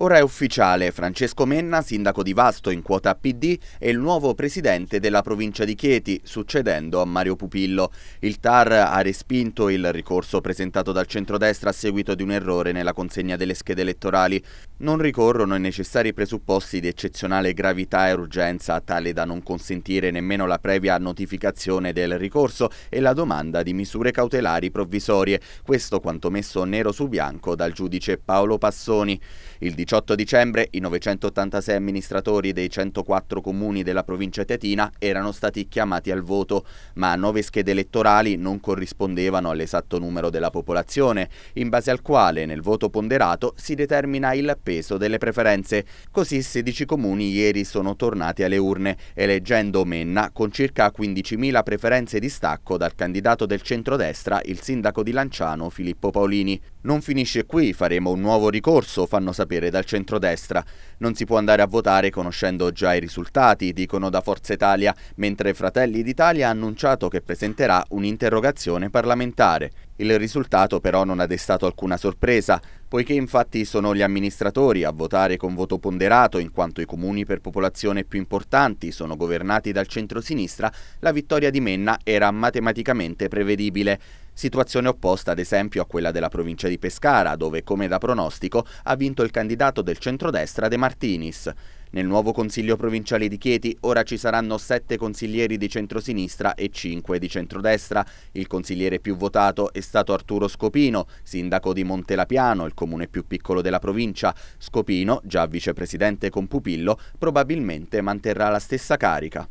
Ora è ufficiale, Francesco Menna, sindaco di Vasto in quota PD, è il nuovo presidente della provincia di Chieti, succedendo a Mario Pupillo. Il TAR ha respinto il ricorso presentato dal centrodestra a seguito di un errore nella consegna delle schede elettorali. Non ricorrono i necessari presupposti di eccezionale gravità e urgenza, tale da non consentire nemmeno la previa notificazione del ricorso e la domanda di misure cautelari provvisorie, questo quanto messo nero su bianco dal giudice Paolo Passoni. Il 18 dicembre i 986 amministratori dei 104 comuni della provincia tetina erano stati chiamati al voto, ma nove schede elettorali non corrispondevano all'esatto numero della popolazione, in base al quale nel voto ponderato si determina il peso delle preferenze. Così 16 comuni ieri sono tornati alle urne, eleggendo Menna con circa 15.000 preferenze di stacco dal candidato del centrodestra, il sindaco di Lanciano Filippo Paolini. Non finisce qui, faremo un nuovo ricorso, fanno sapere da dal centrodestra. Non si può andare a votare conoscendo già i risultati, dicono da Forza Italia, mentre Fratelli d'Italia ha annunciato che presenterà un'interrogazione parlamentare. Il risultato però non ha destato alcuna sorpresa, poiché infatti sono gli amministratori a votare con voto ponderato, in quanto i comuni per popolazione più importanti sono governati dal centro-sinistra, la vittoria di Menna era matematicamente prevedibile. Situazione opposta ad esempio a quella della provincia di Pescara, dove come da pronostico ha vinto il candidato del centrodestra De Martinis. Nel nuovo Consiglio provinciale di Chieti ora ci saranno sette consiglieri di centrosinistra e cinque di centrodestra. Il consigliere più votato è stato Arturo Scopino, sindaco di Montelapiano, il comune più piccolo della provincia. Scopino, già vicepresidente con Pupillo, probabilmente manterrà la stessa carica.